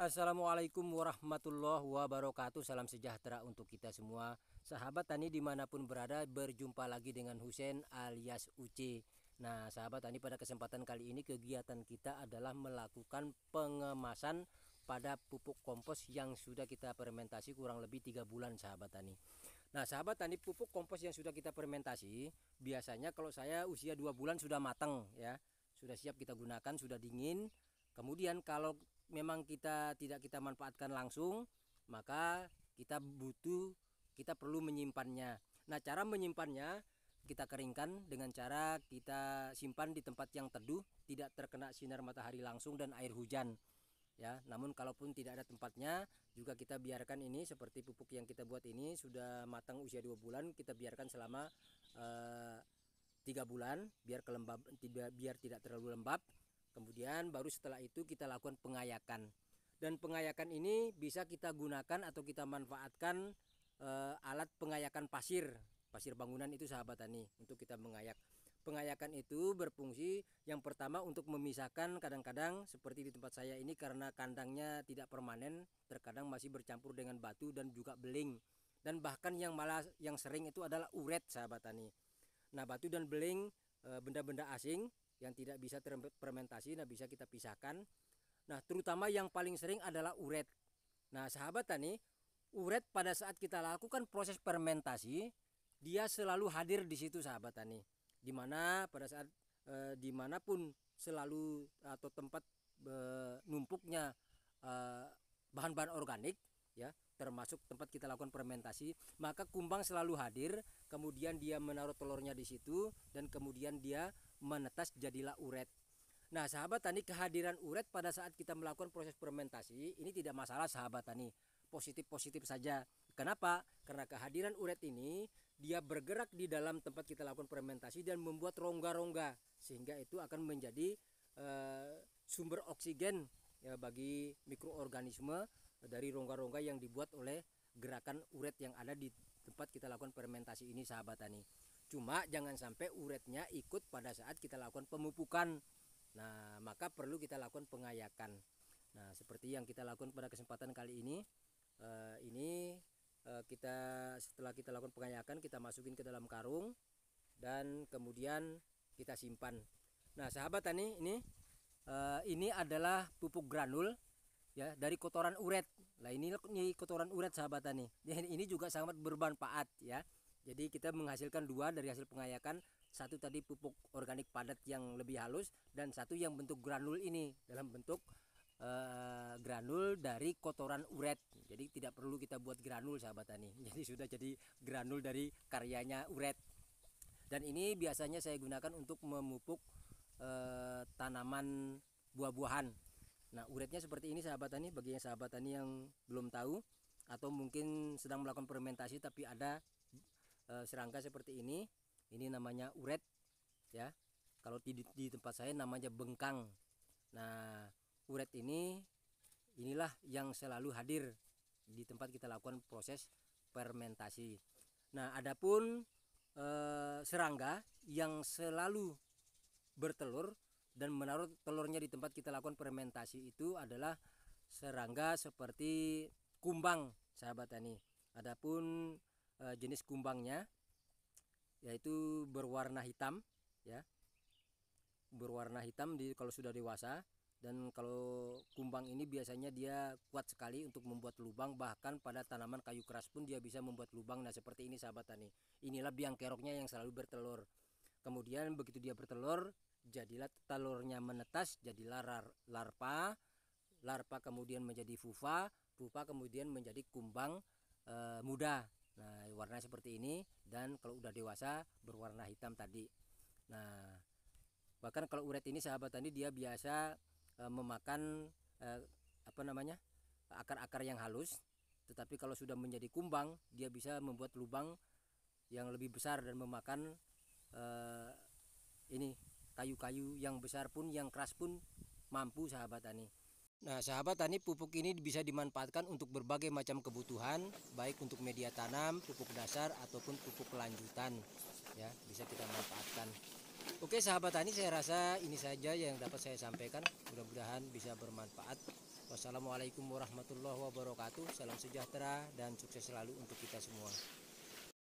Assalamualaikum warahmatullahi wabarakatuh Salam sejahtera untuk kita semua Sahabat Tani dimanapun berada Berjumpa lagi dengan Hussein alias Uci Nah sahabat Tani pada kesempatan kali ini Kegiatan kita adalah melakukan pengemasan Pada pupuk kompos yang sudah kita fermentasi kurang lebih tiga bulan sahabat Tani Nah sahabat tani pupuk kompos yang sudah kita fermentasi Biasanya kalau saya usia dua bulan sudah matang ya Sudah siap kita gunakan sudah dingin Kemudian kalau memang kita tidak kita manfaatkan langsung maka kita butuh kita perlu menyimpannya nah cara menyimpannya kita keringkan dengan cara kita simpan di tempat yang teduh tidak terkena sinar matahari langsung dan air hujan ya namun kalaupun tidak ada tempatnya juga kita biarkan ini seperti pupuk yang kita buat ini sudah matang usia dua bulan kita biarkan selama eh, tiga bulan biar kelembab tidak biar tidak terlalu lembab Kemudian baru setelah itu kita lakukan pengayakan. Dan pengayakan ini bisa kita gunakan atau kita manfaatkan e, alat pengayakan pasir. Pasir bangunan itu sahabat tani untuk kita mengayak. Pengayakan itu berfungsi yang pertama untuk memisahkan kadang-kadang seperti di tempat saya ini karena kandangnya tidak permanen, terkadang masih bercampur dengan batu dan juga beling. Dan bahkan yang malah yang sering itu adalah uret sahabat tani. Nah, batu dan beling eh, benda-benda asing yang tidak bisa terfermentasi nah bisa kita pisahkan nah terutama yang paling sering adalah uret nah sahabat tani uret pada saat kita lakukan proses fermentasi dia selalu hadir di situ sahabat tani dimana pada saat e, eh, dimanapun selalu atau tempat e, numpuknya eh, bahan-bahan organik ya termasuk tempat kita lakukan fermentasi maka kumbang selalu hadir kemudian dia menaruh telurnya di situ dan kemudian dia menetas jadilah uret nah sahabat tani kehadiran uret pada saat kita melakukan proses fermentasi ini tidak masalah sahabat tani positif positif saja kenapa karena kehadiran uret ini dia bergerak di dalam tempat kita lakukan fermentasi dan membuat rongga-rongga sehingga itu akan menjadi e, sumber oksigen ya, bagi mikroorganisme dari rongga-rongga yang dibuat oleh gerakan uret yang ada di tempat kita lakukan fermentasi ini sahabat tani. Cuma jangan sampai uretnya ikut pada saat kita lakukan pemupukan. Nah, maka perlu kita lakukan pengayakan. Nah, seperti yang kita lakukan pada kesempatan kali ini, uh, ini uh, kita setelah kita lakukan pengayakan, kita masukin ke dalam karung dan kemudian kita simpan. Nah, sahabat tani, ini uh, ini adalah pupuk granul ya dari kotoran uret. lah ini, ini kotoran uret sahabat tani. Ini juga sangat bermanfaat ya. Jadi kita menghasilkan dua dari hasil pengayakan satu tadi pupuk organik padat yang lebih halus dan satu yang bentuk granul ini dalam bentuk eh, granul dari kotoran uret. Jadi tidak perlu kita buat granul sahabat tani. Jadi sudah jadi granul dari karyanya uret. Dan ini biasanya saya gunakan untuk memupuk eh, tanaman buah-buahan Nah, uretnya seperti ini sahabat tani bagi yang sahabat tani yang belum tahu atau mungkin sedang melakukan fermentasi tapi ada e, serangga seperti ini. Ini namanya uret ya. Kalau di, di tempat saya namanya bengkang. Nah, uret ini inilah yang selalu hadir di tempat kita lakukan proses fermentasi. Nah, adapun e, serangga yang selalu bertelur dan menaruh telurnya di tempat kita lakukan fermentasi itu adalah serangga seperti kumbang sahabat tani adapun e, jenis kumbangnya yaitu berwarna hitam ya berwarna hitam di kalau sudah dewasa dan kalau kumbang ini biasanya dia kuat sekali untuk membuat lubang bahkan pada tanaman kayu keras pun dia bisa membuat lubang nah seperti ini sahabat tani inilah biang keroknya yang selalu bertelur Kemudian begitu dia bertelur, jadilah telurnya menetas, jadilah larpa. Larpa kemudian menjadi fufa, fufa kemudian menjadi kumbang e, muda. Nah, warna seperti ini dan kalau udah dewasa berwarna hitam tadi. Nah, bahkan kalau uret ini sahabat tadi dia biasa e, memakan e, apa namanya? akar-akar yang halus. Tetapi kalau sudah menjadi kumbang, dia bisa membuat lubang yang lebih besar dan memakan eh, ini kayu-kayu yang besar pun yang keras pun mampu sahabat tani. Nah, sahabat tani pupuk ini bisa dimanfaatkan untuk berbagai macam kebutuhan, baik untuk media tanam, pupuk dasar ataupun pupuk kelanjutan Ya, bisa kita manfaatkan. Oke, sahabat tani saya rasa ini saja yang dapat saya sampaikan. Mudah-mudahan bisa bermanfaat. Wassalamualaikum warahmatullahi wabarakatuh. Salam sejahtera dan sukses selalu untuk kita semua.